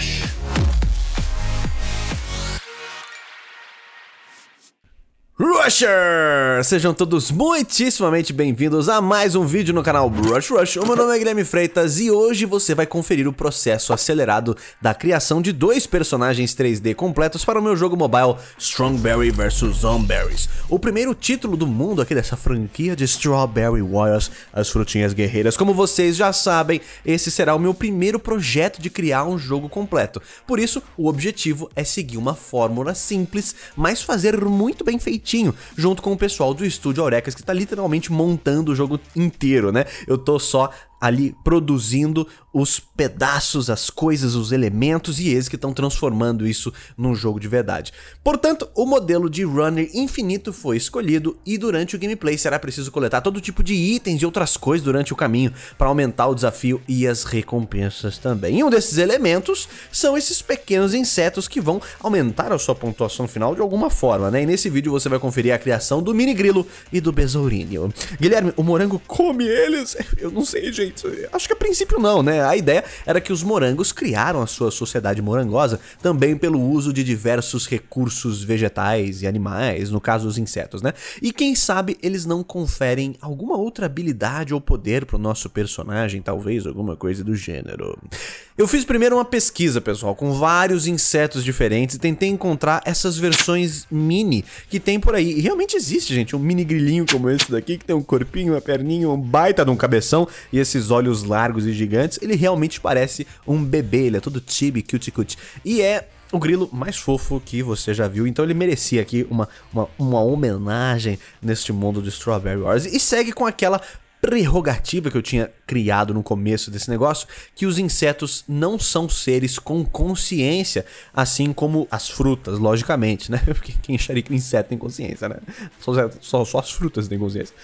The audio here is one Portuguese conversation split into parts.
Cash. Rusher! Sejam todos muitíssimamente bem-vindos a mais um vídeo no canal Rush Rush. O meu nome é Guilherme Freitas e hoje você vai conferir o processo acelerado da criação de dois personagens 3D completos para o meu jogo mobile Strongberry vs Zomberries. O primeiro título do mundo aqui dessa franquia de Strawberry Warriors, as frutinhas guerreiras. Como vocês já sabem, esse será o meu primeiro projeto de criar um jogo completo. Por isso, o objetivo é seguir uma fórmula simples, mas fazer muito bem feitinho junto com o pessoal do estúdio Aurecas, que tá literalmente montando o jogo inteiro, né? Eu tô só ali produzindo os pedaços, as coisas, os elementos e eles que estão transformando isso num jogo de verdade. Portanto, o modelo de runner infinito foi escolhido e durante o gameplay será preciso coletar todo tipo de itens e outras coisas durante o caminho para aumentar o desafio e as recompensas também. E um desses elementos são esses pequenos insetos que vão aumentar a sua pontuação final de alguma forma, né? E nesse vídeo você vai conferir a criação do mini grilo e do besourinho. Guilherme, o morango come eles? Eu não sei, gente Acho que a princípio não, né? A ideia era que os morangos criaram a sua sociedade morangosa também pelo uso de diversos recursos vegetais e animais, no caso os insetos, né? E quem sabe eles não conferem alguma outra habilidade ou poder pro nosso personagem, talvez alguma coisa do gênero. Eu fiz primeiro uma pesquisa, pessoal, com vários insetos diferentes e tentei encontrar essas versões mini que tem por aí. E realmente existe, gente, um mini grilhinho como esse daqui que tem um corpinho, uma perninha, um baita de um cabeção e esses esses olhos largos e gigantes, ele realmente parece um bebê, ele é todo tibi, cute cute. E é o grilo mais fofo que você já viu. Então ele merecia aqui uma, uma, uma homenagem neste mundo de Strawberry Wars. E segue com aquela prerrogativa que eu tinha criado no começo desse negócio, que os insetos não são seres com consciência, assim como as frutas, logicamente, né? Porque quem xerica inseto tem consciência, né? Só, só, só as frutas têm consciência.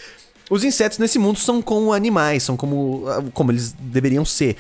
Os insetos nesse mundo são como animais, são como, ah, como eles deveriam ser,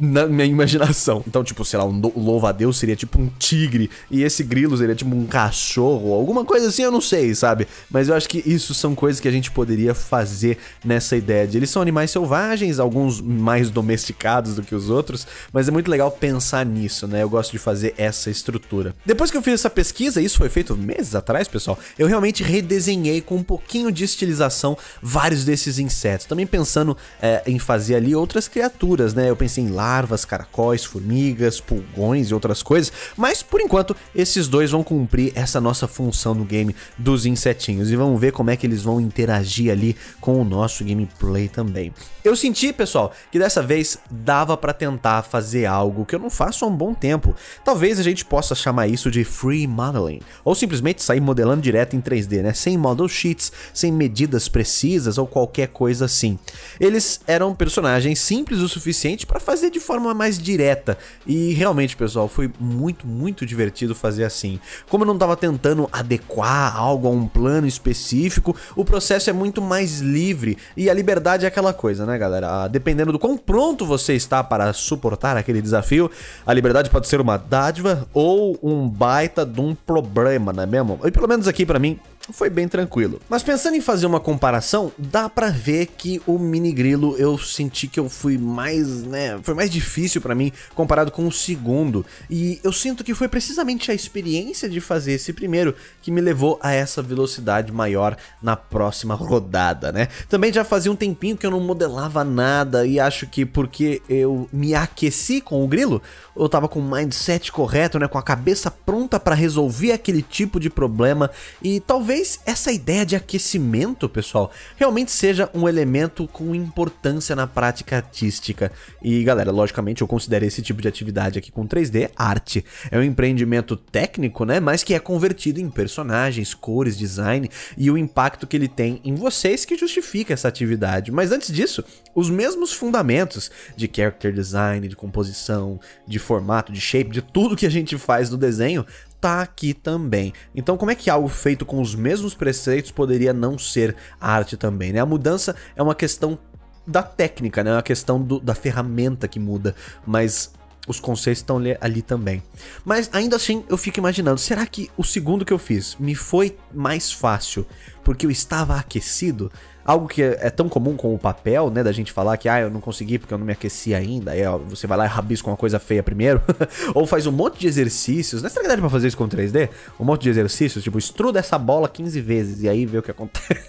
na minha imaginação. Então, tipo, sei lá, um louva-a-deus seria tipo um tigre, e esse grilo seria tipo um cachorro, alguma coisa assim, eu não sei, sabe? Mas eu acho que isso são coisas que a gente poderia fazer nessa ideia de eles são animais selvagens, alguns mais domesticados do que os outros, mas é muito legal pensar nisso, né? Eu gosto de fazer essa estrutura. Depois que eu fiz essa pesquisa, isso foi feito meses atrás, pessoal, eu realmente redesenhei com um pouquinho de estilização vários desses insetos. Também pensando é, em fazer ali outras criaturas, né? Eu pensei em larvas, caracóis, formigas, pulgões e outras coisas, mas por enquanto esses dois vão cumprir essa nossa função no game dos insetinhos e vamos ver como é que eles vão interagir ali com o nosso gameplay também. Eu senti, pessoal, que dessa vez dava para tentar fazer algo que eu não faço há um bom tempo. Talvez a gente possa chamar isso de free modeling, ou simplesmente sair modelando direto em 3D, né? Sem model sheets, sem medidas precisas, coisas ou qualquer coisa assim. Eles eram personagens simples o suficiente para fazer de forma mais direta. E realmente, pessoal, foi muito, muito divertido fazer assim. Como eu não estava tentando adequar algo a um plano específico, o processo é muito mais livre e a liberdade é aquela coisa, né, galera? Ah, dependendo do quão pronto você está para suportar aquele desafio, a liberdade pode ser uma dádiva ou um baita de um problema, não é mesmo? E pelo menos aqui para mim foi bem tranquilo. Mas pensando em fazer uma comparação, dá para ver que o mini grilo eu senti que eu fui mais, né, foi mais difícil para mim comparado com o segundo. E eu sinto que foi precisamente a experiência de fazer esse primeiro que me levou a essa velocidade maior na próxima rodada, né? Também já fazia um tempinho que eu não modelava nada e acho que porque eu me aqueci com o grilo, eu tava com o mindset correto, né, com a cabeça pronta para resolver aquele tipo de problema e talvez talvez essa ideia de aquecimento, pessoal, realmente seja um elemento com importância na prática artística. E galera, logicamente eu considero esse tipo de atividade aqui com 3D arte. É um empreendimento técnico, né, mas que é convertido em personagens, cores, design e o impacto que ele tem em vocês que justifica essa atividade. Mas antes disso, os mesmos fundamentos de character design, de composição, de formato, de shape, de tudo que a gente faz no desenho tá aqui também. Então, como é que algo feito com os mesmos preceitos poderia não ser arte também, né? A mudança é uma questão da técnica, né? É uma questão do, da ferramenta que muda, mas os conceitos estão ali também. Mas ainda assim, eu fico imaginando, será que o segundo que eu fiz me foi mais fácil porque eu estava aquecido? algo que é, é, tão comum com o papel, né? Da gente falar que, ah, eu não consegui porque eu não me aqueci ainda. Aí ó, você vai lá e rabisca uma coisa feia primeiro. Ou faz um monte de exercícios. Não é verdade pra fazer isso com 3D? Um monte de exercícios, tipo, estruda essa bola 15 vezes e aí vê o que acontece.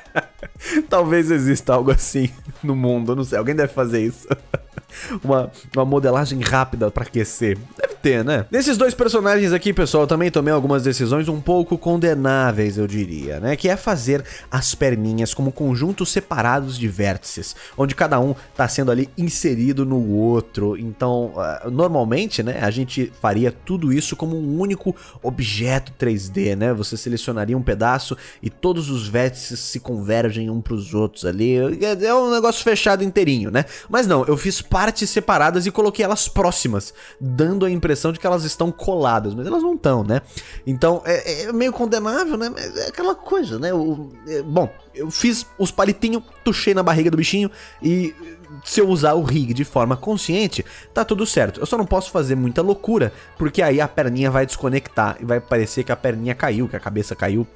Talvez exista algo assim no mundo, não sei. Alguém deve fazer isso. uma, uma modelagem rápida para aquecer. Deve ter, né? nesses dois personagens aqui, pessoal, eu também tomei algumas decisões um pouco condenáveis, eu diria, né? Que é fazer as perninhas como conjuntos separados de vértices, onde cada um tá sendo ali inserido no outro. Então, ah, normalmente, né, a gente faria tudo isso como um único objeto 3D, né? Você selecionaria um pedaço e todos os vértices se convergem um para os outros ali. É, é um negócio fechado inteirinho, né? Mas não, eu fiz partes separadas e coloquei elas próximas, dando a impressão de que elas estão coladas, mas elas não estão, né? Então é, é, meio condenável, né? Mas é aquela coisa, né? O, é, bom, eu fiz os palitinhos, tuchei na barriga do bichinho e se eu usar o rig de forma consciente, tá tudo certo. Eu só não posso fazer muita loucura, porque aí a perninha vai desconectar e vai parecer que a perninha caiu, que a cabeça caiu.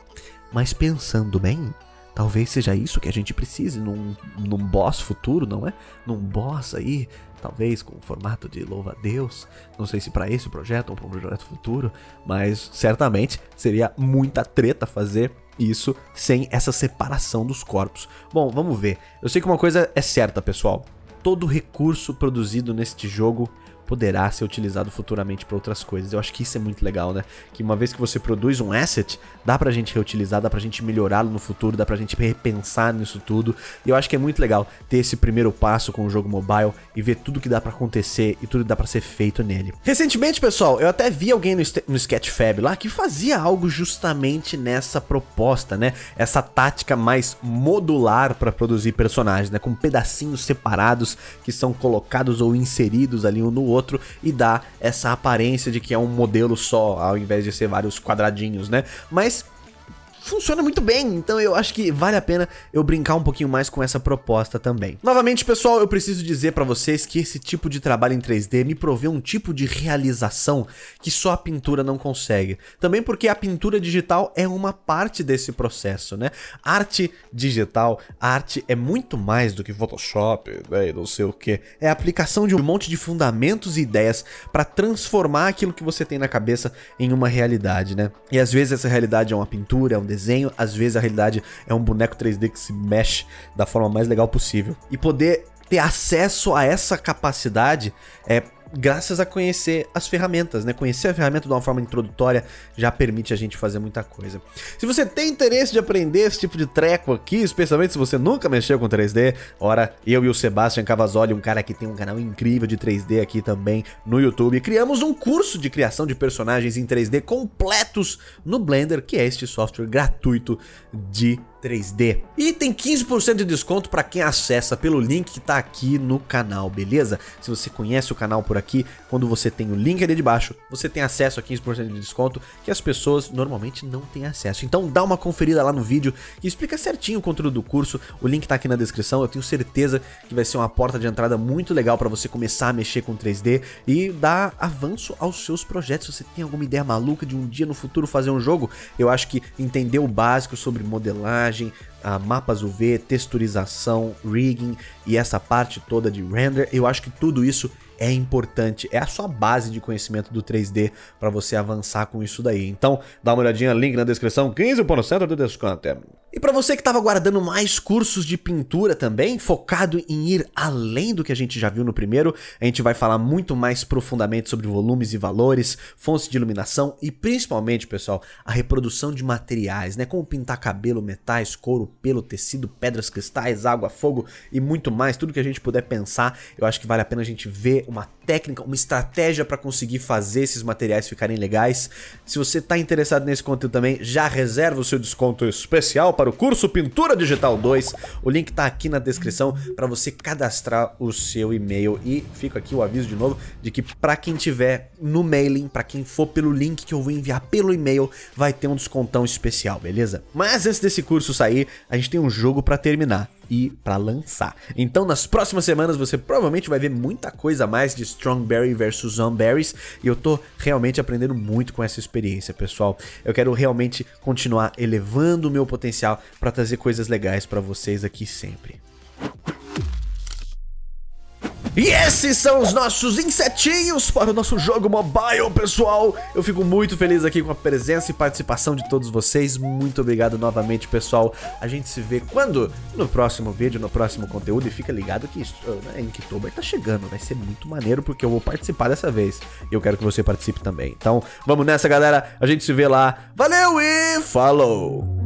Mas pensando bem, Talvez seja isso que a gente precise num, num boss futuro, não é? Num boss aí, talvez com o formato de louva a Deus. Não sei se para esse projeto ou para um projeto futuro, mas certamente seria muita treta fazer isso sem essa separação dos corpos. Bom, vamos ver. Eu sei que uma coisa é certa, pessoal. Todo recurso produzido neste jogo poderá ser utilizado futuramente para outras coisas. Eu acho que isso é muito legal, né? Que uma vez que você produz um asset, dá pra gente reutilizar, dá pra gente melhorá-lo no futuro, dá pra gente repensar nisso tudo. E eu acho que é muito legal ter esse primeiro passo com o jogo mobile e ver tudo que dá para acontecer e tudo que dá para ser feito nele. Recentemente, pessoal, eu até vi alguém no, no Sketchfab lá que fazia algo justamente nessa proposta, né? Essa tática mais modular para produzir personagens, né? Com pedacinhos separados que são colocados ou inseridos ali um no outro e dá essa aparência de que é um modelo só, ao invés de ser vários quadradinhos, né? Mas funciona muito bem, então eu acho que vale a pena eu brincar um pouquinho mais com essa proposta também. Novamente, pessoal, eu preciso dizer para vocês que esse tipo de trabalho em 3D me provê um tipo de realização que só a pintura não consegue. Também porque a pintura digital é uma parte desse processo, né? Arte digital, arte é muito mais do que Photoshop, né, não sei o que. É a aplicação de um monte de fundamentos e ideias para transformar aquilo que você tem na cabeça em uma realidade, né? E às vezes essa realidade é uma pintura, é um desenho, às vezes a realidade é um boneco 3D que se mexe da forma mais legal possível. E poder ter acesso a essa capacidade é graças a conhecer as ferramentas, né? Conhecer a ferramenta de uma forma introdutória já permite a gente fazer muita coisa. Se você tem interesse de aprender esse tipo de treco aqui, especialmente se você nunca mexeu com 3D, ora, eu e o Sebastian Cavazoli, um cara que tem um canal incrível de 3D aqui também no YouTube, criamos um curso de criação de personagens em 3D completos no Blender, que é este software gratuito de 3D. E tem 15% de desconto para quem acessa pelo link que está aqui no canal, beleza? Se você conhece o canal por aqui, quando você tem o link ali de baixo, você tem acesso a 15% de desconto que as pessoas normalmente não têm acesso. Então dá uma conferida lá no vídeo que explica certinho o conteúdo do curso. O link está aqui na descrição. Eu tenho certeza que vai ser uma porta de entrada muito legal para você começar a mexer com 3D e dar avanço aos seus projetos. Se você tem alguma ideia maluca de um dia no futuro fazer um jogo, eu acho que entender o básico sobre modelagem personagem a ah, mapas UV, texturização, rigging e essa parte toda de render, eu acho que tudo isso é importante, é a sua base de conhecimento do 3D para você avançar com isso daí. Então, dá uma olhadinha, link na descrição, 15% de desconto. E para você que estava guardando mais cursos de pintura também, focado em ir além do que a gente já viu no primeiro, a gente vai falar muito mais profundamente sobre volumes e valores, fontes de iluminação e principalmente, pessoal, a reprodução de materiais, né, como pintar cabelo, metais, couro, pelo, tecido, pedras, cristais, água, fogo e muito mais, tudo que a gente puder pensar, eu acho que vale a pena a gente ver uma técnica, uma estratégia para conseguir fazer esses materiais ficarem legais. Se você está interessado nesse conteúdo também, já reserva o seu desconto especial para o curso Pintura Digital 2. O link está aqui na descrição para você cadastrar o seu e-mail e fica aqui o aviso de novo de que para quem tiver no mailing, para quem for pelo link que eu vou enviar pelo e-mail, vai ter um descontão especial, beleza? Mas antes desse curso sair, a gente tem um jogo para terminar e para lançar. Então, nas próximas semanas você provavelmente vai ver muita coisa a mais de Strongberry versus Zomberries e eu tô realmente aprendendo muito com essa experiência, pessoal. Eu quero realmente continuar elevando o meu potencial para trazer coisas legais para vocês aqui sempre. E esses são os nossos insetinhos para o nosso jogo mobile, pessoal. Eu fico muito feliz aqui com a presença e participação de todos vocês. Muito obrigado novamente, pessoal. A gente se vê quando? No próximo vídeo, no próximo conteúdo. E fica ligado que né, Inktober tá chegando. Vai ser muito maneiro porque eu vou participar dessa vez. E eu quero que você participe também. Então, vamos nessa, galera. A gente se vê lá. Valeu e falou!